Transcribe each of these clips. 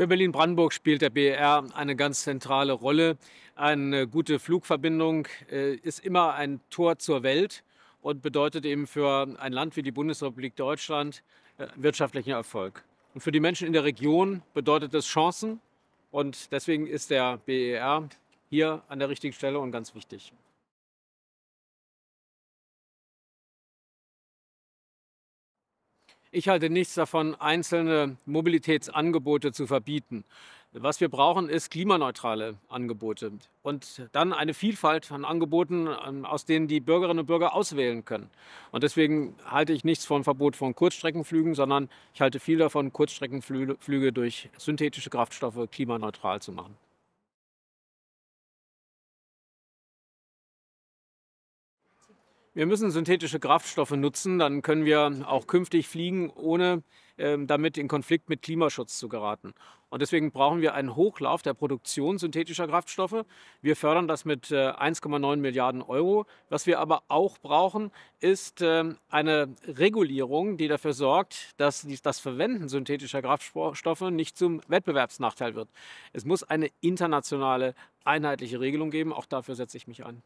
Für Berlin-Brandenburg spielt der BER eine ganz zentrale Rolle. Eine gute Flugverbindung äh, ist immer ein Tor zur Welt und bedeutet eben für ein Land wie die Bundesrepublik Deutschland äh, wirtschaftlichen Erfolg. Und für die Menschen in der Region bedeutet es Chancen und deswegen ist der BER hier an der richtigen Stelle und ganz wichtig. Ich halte nichts davon, einzelne Mobilitätsangebote zu verbieten. Was wir brauchen, ist klimaneutrale Angebote und dann eine Vielfalt von Angeboten, ähm, aus denen die Bürgerinnen und Bürger auswählen können. Und deswegen halte ich nichts von Verbot von Kurzstreckenflügen, sondern ich halte viel davon, Kurzstreckenflüge durch synthetische Kraftstoffe klimaneutral zu machen. Wir müssen synthetische Kraftstoffe nutzen, dann können wir auch künftig fliegen, ohne ähm, damit in Konflikt mit Klimaschutz zu geraten. Und deswegen brauchen wir einen Hochlauf der Produktion synthetischer Kraftstoffe. Wir fördern das mit äh, 1,9 Milliarden Euro. Was wir aber auch brauchen, ist ähm, eine Regulierung, die dafür sorgt, dass das Verwenden synthetischer Kraftstoffe nicht zum Wettbewerbsnachteil wird. Es muss eine internationale, einheitliche Regelung geben. Auch dafür setze ich mich ein.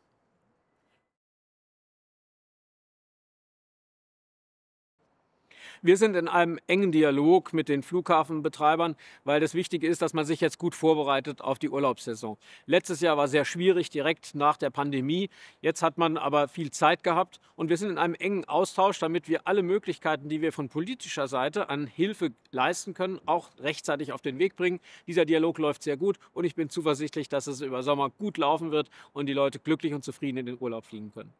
Wir sind in einem engen Dialog mit den Flughafenbetreibern, weil das Wichtige ist, dass man sich jetzt gut vorbereitet auf die Urlaubssaison. Letztes Jahr war sehr schwierig, direkt nach der Pandemie. Jetzt hat man aber viel Zeit gehabt und wir sind in einem engen Austausch, damit wir alle Möglichkeiten, die wir von politischer Seite an Hilfe leisten können, auch rechtzeitig auf den Weg bringen. Dieser Dialog läuft sehr gut und ich bin zuversichtlich, dass es über Sommer gut laufen wird und die Leute glücklich und zufrieden in den Urlaub fliegen können.